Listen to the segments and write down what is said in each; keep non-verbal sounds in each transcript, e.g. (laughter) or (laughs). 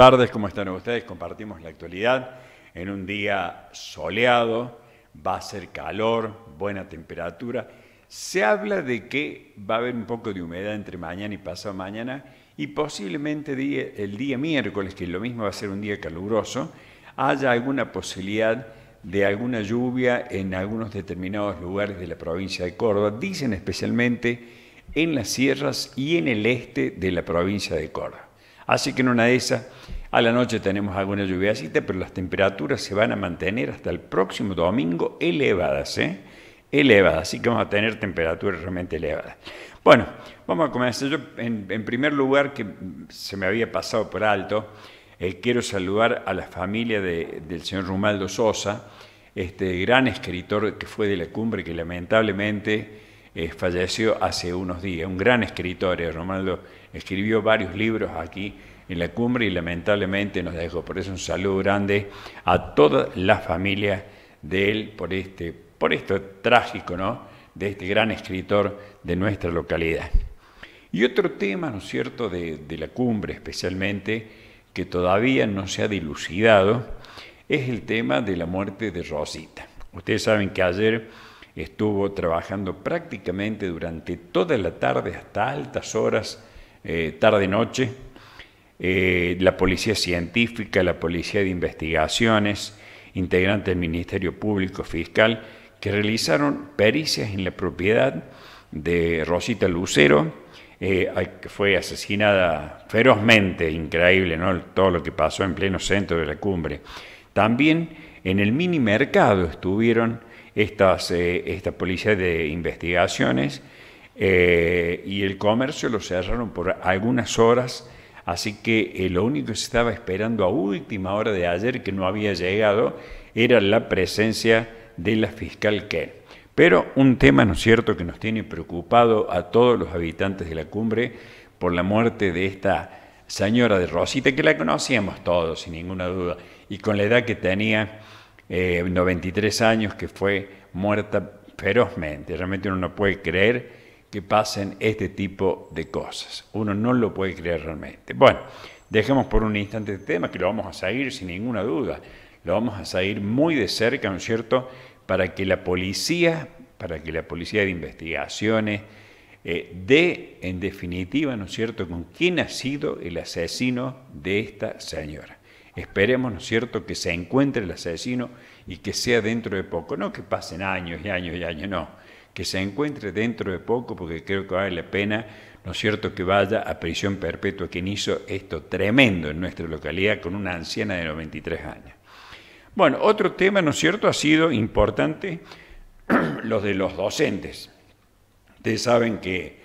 tardes, ¿cómo están ustedes? Compartimos la actualidad en un día soleado, va a ser calor, buena temperatura. Se habla de que va a haber un poco de humedad entre mañana y pasado mañana y posiblemente el día miércoles, que lo mismo va a ser un día caluroso, haya alguna posibilidad de alguna lluvia en algunos determinados lugares de la provincia de Córdoba, dicen especialmente en las sierras y en el este de la provincia de Córdoba. Así que en una de esas, a la noche tenemos alguna lluviacita, pero las temperaturas se van a mantener hasta el próximo domingo elevadas, ¿eh? Elevadas, así que vamos a tener temperaturas realmente elevadas. Bueno, vamos a comenzar. Yo, en, primer lugar, que se me había pasado por alto, eh, quiero saludar a la familia del señor Rumaldo Sosa, este gran escritor que fue de la cumbre, que lamentablemente eh, falleció hace unos días, un gran escritor, eh, Romano escribió varios libros aquí en la cumbre y lamentablemente nos dejó. Por eso un saludo grande a toda la familia de él por, este, por esto trágico, ¿no? De este gran escritor de nuestra localidad. Y otro tema, ¿no es cierto?, de, de la cumbre especialmente, que todavía no se ha dilucidado, es el tema de la muerte de Rosita. Ustedes saben que ayer Estuvo trabajando prácticamente durante toda la tarde hasta altas horas, eh, tarde-noche. Eh, la policía científica, la policía de investigaciones, integrantes del Ministerio Público Fiscal, que realizaron pericias en la propiedad de Rosita Lucero, eh, que fue asesinada ferozmente, increíble, ¿no? Todo lo que pasó en pleno centro de la cumbre. También en el mini mercado estuvieron estas, eh, esta policía de investigaciones eh, y el comercio lo cerraron por algunas horas, así que eh, lo único que se estaba esperando a última hora de ayer, que no había llegado, era la presencia de la fiscal que Pero un tema, ¿no es cierto?, que nos tiene preocupado a todos los habitantes de la cumbre por la muerte de esta señora de Rosita, que la conocíamos todos, sin ninguna duda, y con la edad que tenía, 93 eh, años, que fue muerta ferozmente. Realmente uno no puede creer que pasen este tipo de cosas. Uno no lo puede creer realmente. Bueno, dejemos por un instante este tema, que lo vamos a seguir sin ninguna duda. Lo vamos a seguir muy de cerca, ¿no es cierto?, para que la policía, para que la policía de investigaciones eh, dé, en definitiva, ¿no es cierto?, con quién ha sido el asesino de esta señora. Esperemos, ¿no es cierto?, que se encuentre el asesino y que sea dentro de poco. No que pasen años y años y años, no. Que se encuentre dentro de poco porque creo que vale la pena, ¿no es cierto?, que vaya a prisión perpetua quien hizo esto tremendo en nuestra localidad con una anciana de 93 años. Bueno, otro tema, ¿no es cierto?, ha sido importante (clears throat) los de los docentes. Ustedes saben que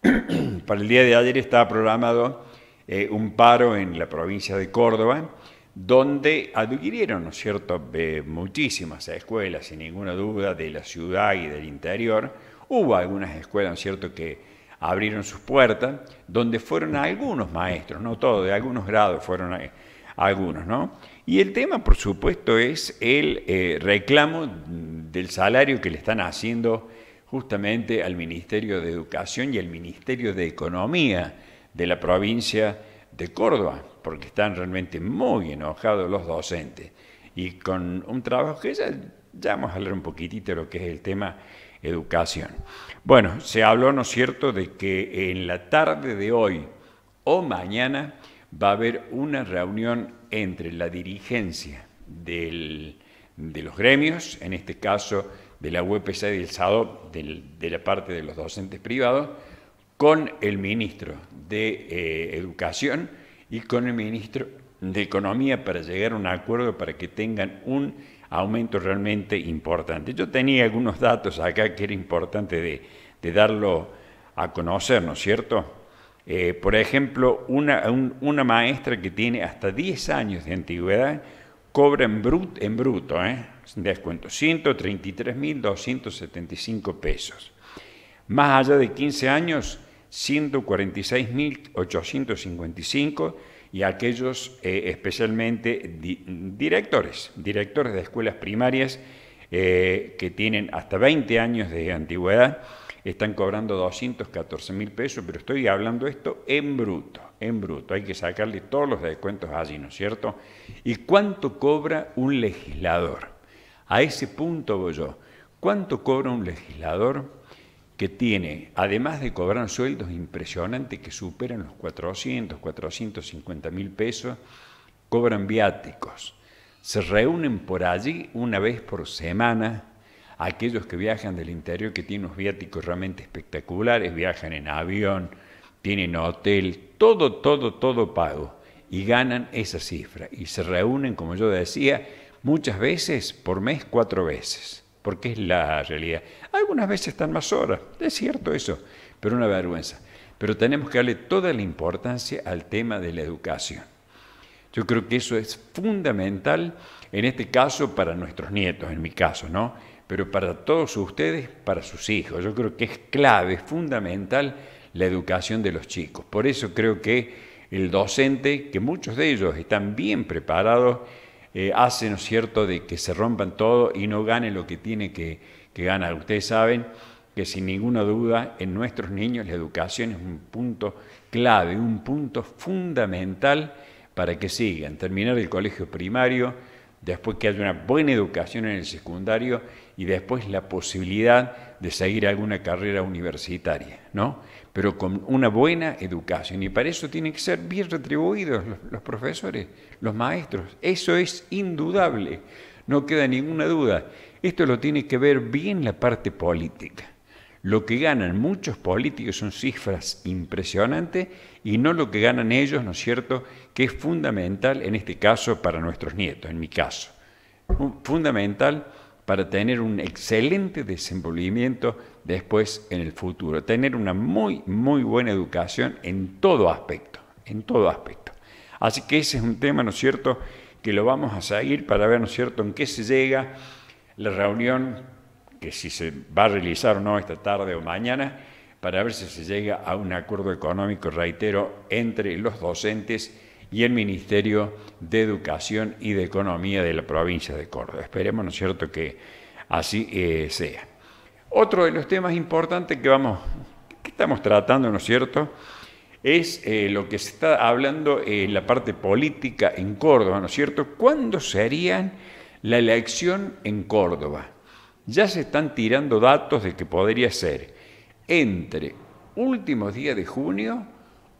(clears throat) para el día de ayer estaba programado eh, un paro en la provincia de Córdoba, donde adquirieron, ¿no cierto?, eh, muchísimas escuelas, sin ninguna duda, de la ciudad y del interior. Hubo algunas escuelas, ¿no es cierto?, que abrieron sus puertas, donde fueron algunos maestros, no todos, de algunos grados fueron eh, algunos, ¿no? Y el tema, por supuesto, es el reclamo del salario que le están haciendo justamente al Ministerio de Educación y al Ministerio de Economía de la provincia de Córdoba, porque están realmente muy enojados los docentes. Y con un trabajo que ya, vamos a hablar un poquitito de lo que es el tema educación. Bueno, se habló, ¿no es cierto?, de que en la tarde de hoy o mañana va a haber una reunión entre la dirigencia de los gremios, en este caso de la UPC y del SADO, de la parte de los docentes privados, con el ministro de eh, Educación y con el ministro de Economía para llegar a un acuerdo para que tengan un aumento realmente importante. Yo tenía algunos datos acá que era importante de, darlo a conocer, ¿no es cierto? Eh, por ejemplo, una, maestra que tiene hasta 10 años de antigüedad cobra en, en bruto, ¿eh? sin descuento, 133.275 pesos. Más allá de 15 años, 146.855 y aquellos eh, especialmente directores, directores de escuelas primarias eh, que tienen hasta 20 años de antigüedad, están cobrando 214.000 pesos, pero estoy hablando esto en bruto, en bruto, hay que sacarle todos los descuentos allí, ¿no es cierto? ¿Y cuánto cobra un legislador? A ese punto voy yo, ¿cuánto cobra un legislador? que tiene, además de cobrar sueldos impresionantes que superan los 400, 450 mil pesos, cobran viáticos. Se reúnen por allí una vez por semana aquellos que viajan del interior, que tienen unos viáticos realmente espectaculares, viajan en avión, tienen hotel, todo, todo, todo pago. Y ganan esa cifra. Y se reúnen, como yo decía, muchas veces, por mes, cuatro veces porque es la realidad. Algunas veces están más horas, es cierto eso, pero una vergüenza. Pero tenemos que darle toda la importancia al tema de la educación. Yo creo que eso es fundamental, en este caso para nuestros nietos, en mi caso, ¿no? Pero para todos ustedes, para sus hijos. Yo creo que es clave, es fundamental la educación de los chicos. Por eso creo que el docente, que muchos de ellos están bien preparados, eh, hace, ¿no es cierto?, de que se rompan todo y no gane lo que tiene que, que ganan. Ustedes saben que sin ninguna duda en nuestros niños la educación es un punto clave, un punto fundamental para que sigan, terminar el colegio primario, después que haya una buena educación en el secundario y después la posibilidad de seguir alguna carrera universitaria, ¿no? Pero con una buena educación y para eso tienen que ser bien retribuidos los profesores, los maestros, eso es indudable no queda ninguna duda. Esto lo tiene que ver bien la parte política. Lo que ganan muchos políticos son cifras impresionantes y no lo que ganan ellos, ¿no es cierto?, que es fundamental en este caso para nuestros nietos, en mi caso. Fundamental para tener un excelente desenvolvimiento después en el futuro, tener una muy, muy buena educación en todo aspecto, en todo aspecto. Así que ese es un tema, ¿no es cierto?, que lo vamos a seguir para ver, ¿no es cierto?, en qué se llega la reunión, que si se va a realizar o no esta tarde o mañana, para ver si se llega a un acuerdo económico, reitero, entre los docentes y el Ministerio de Educación y de Economía de la provincia de Córdoba. Esperemos, ¿no es cierto?, que así eh, sea. Otro de los temas importantes que vamos, que estamos tratando, ¿no es cierto?, es eh, lo que se está hablando en eh, la parte política en Córdoba, ¿no es cierto? ¿Cuándo haría la elección en Córdoba? Ya se están tirando datos de que podría ser entre último día de junio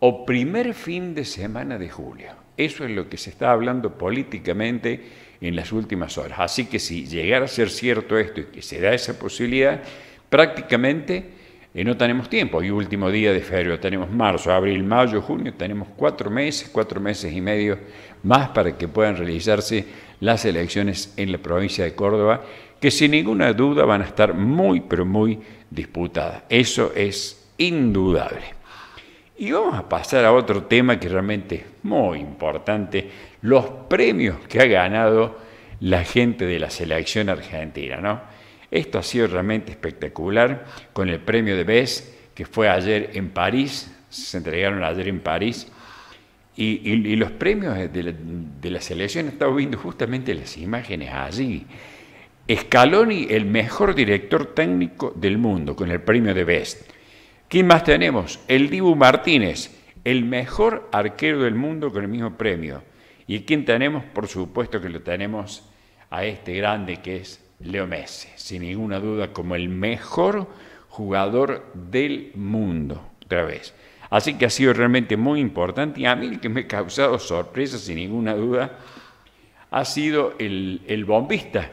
o primer fin de semana de julio. Eso es lo que se está hablando políticamente en las últimas horas. Así que si llegara a ser cierto esto y que se da esa posibilidad, prácticamente y no tenemos tiempo. Y último día de febrero, tenemos marzo, abril, mayo, junio, tenemos cuatro meses, cuatro meses y medio más para que puedan realizarse las elecciones en la provincia de Córdoba, que sin ninguna duda van a estar muy, pero muy disputadas. Eso es indudable. Y vamos a pasar a otro tema que realmente es muy importante, los premios que ha ganado la gente de la selección argentina, ¿no? Esto ha sido realmente espectacular con el premio de BES que fue ayer en París, se entregaron ayer en París, y, los premios de la, de la selección, estamos viendo justamente las imágenes allí. Scaloni, el mejor director técnico del mundo, con el premio de Best. ¿Quién más tenemos? El Dibu Martínez, el mejor arquero del mundo con el mismo premio. ¿Y quién tenemos? Por supuesto que lo tenemos a este grande que es Leo Messi, sin ninguna duda, como el mejor jugador del mundo, otra vez. Así que ha sido realmente muy importante y a mí el que me ha causado sorpresa, sin ninguna duda, ha sido el, bombista,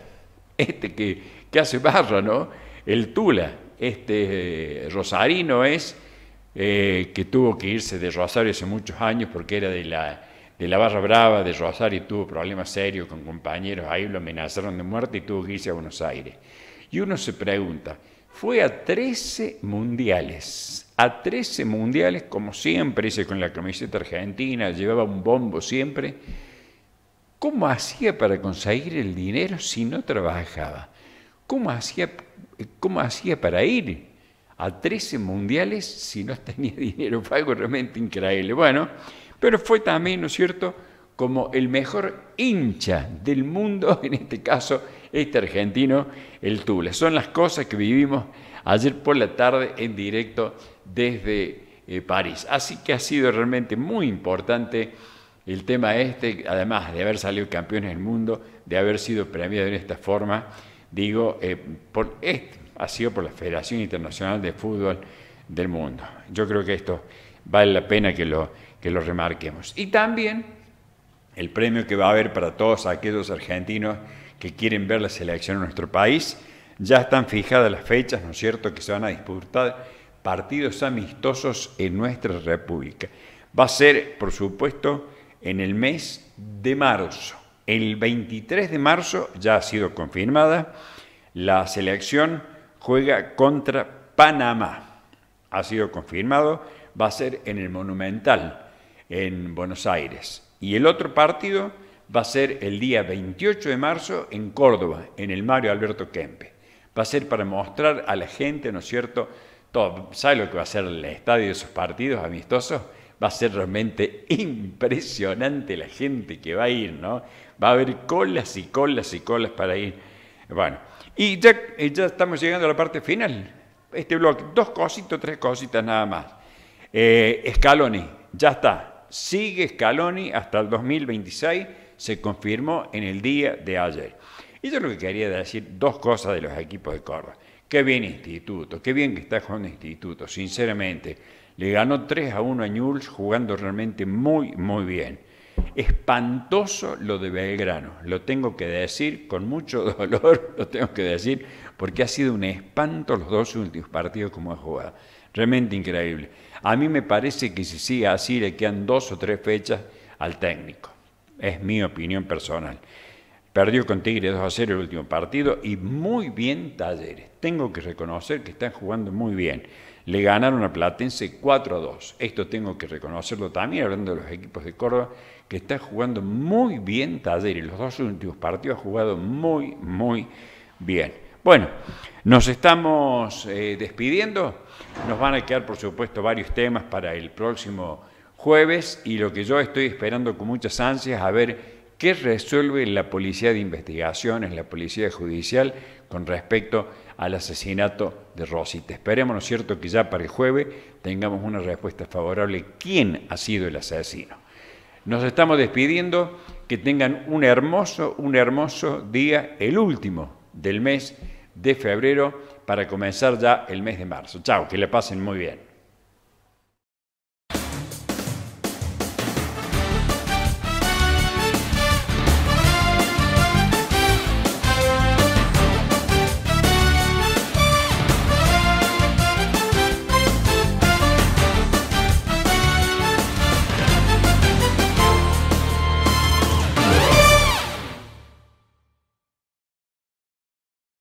este que, hace barra, ¿no? El Tula, este eh, rosarino es, eh, que tuvo que irse de Rosario hace muchos años porque era de la de la Barra Brava, de Rosario, tuvo problemas serios con compañeros, ahí lo amenazaron de muerte y tuvo que irse a Buenos Aires. Y uno se pregunta, fue a 13 mundiales, a 13 mundiales como siempre, hice con la camiseta argentina, llevaba un bombo siempre. ¿Cómo hacía para conseguir el dinero si no trabajaba? ¿Cómo hacía, cómo hacía para ir a 13 mundiales si no tenía (laughs) dinero? Fue algo realmente increíble. Bueno, pero fue también, ¿no es cierto?, como el mejor hincha del mundo, (laughs) en este caso este argentino, el Tula. Son las cosas que vivimos ayer por la tarde en directo desde eh, París. Así que ha sido realmente muy importante el tema este, además de haber salido campeones del mundo, de haber sido premiado en esta forma, digo, eh, este, ha sido por la Federación Internacional de Fútbol del mundo. Yo creo que esto vale la pena que lo, que lo remarquemos. Y también el premio que va a haber para todos aquellos argentinos que quieren ver la selección en nuestro país. Ya están fijadas las fechas, ¿no es cierto?, que se van a disputar partidos amistosos en nuestra República. Va a ser, por supuesto, en el mes de marzo. El 23 de marzo ya ha sido confirmada. La selección juega contra Panamá ha sido confirmado, va a ser en el Monumental, en Buenos Aires. Y el otro partido va a ser el día 28 de marzo en Córdoba, en el Mario Alberto Kempe. Va a ser para mostrar a la gente, ¿no es cierto? Todo, ¿Sabe lo que va a ser el estadio de esos partidos amistosos? va a ser realmente (laughs) impresionante la gente que va a ir, ¿no? Va a haber colas y colas y colas para ir. Bueno, y ya estamos llegando a la parte final este bloque, dos cositas, tres cositas nada más. Eh, Scaloni, ya está. Sigue Scaloni hasta el 2026, se confirmó en el día de ayer. Y yo lo que quería decir, dos cosas de los equipos de Córdoba. Qué bien instituto, qué bien que está con instituto, sinceramente. Le ganó 3 a 1 a Newell's jugando realmente muy, muy bien espantoso lo de Belgrano, lo tengo que decir con mucho (laughs) dolor, lo tengo que decir, porque ha sido un espanto los dos últimos partidos como ha jugado. Realmente increíble. A mí me parece que si sigue así le quedan dos o tres fechas al técnico. Es mi opinión personal. Perdió con Tigre 2 a 0 el último partido y muy bien Talleres. Tengo que reconocer que están jugando muy bien. Le ganaron a Platense 4 a 2. Esto tengo que reconocerlo también, hablando de los equipos de Córdoba, que están jugando muy bien Talleres. Los dos últimos partidos han jugado muy, muy bien. Bueno, nos estamos eh, despidiendo. Nos van a quedar, por supuesto, varios temas para el próximo jueves y lo que yo estoy esperando con muchas ansias a ver ¿Qué resuelve la Policía de Investigaciones, la Policía Judicial con respecto al asesinato de Rosita? Esperemos, ¿no es cierto?, que ya para el jueves tengamos una respuesta favorable. ¿Quién ha sido el asesino? Nos estamos despidiendo. Que tengan un hermoso, un hermoso día, el último del mes de febrero, para comenzar ya el mes de marzo. Chao, que le pasen muy bien.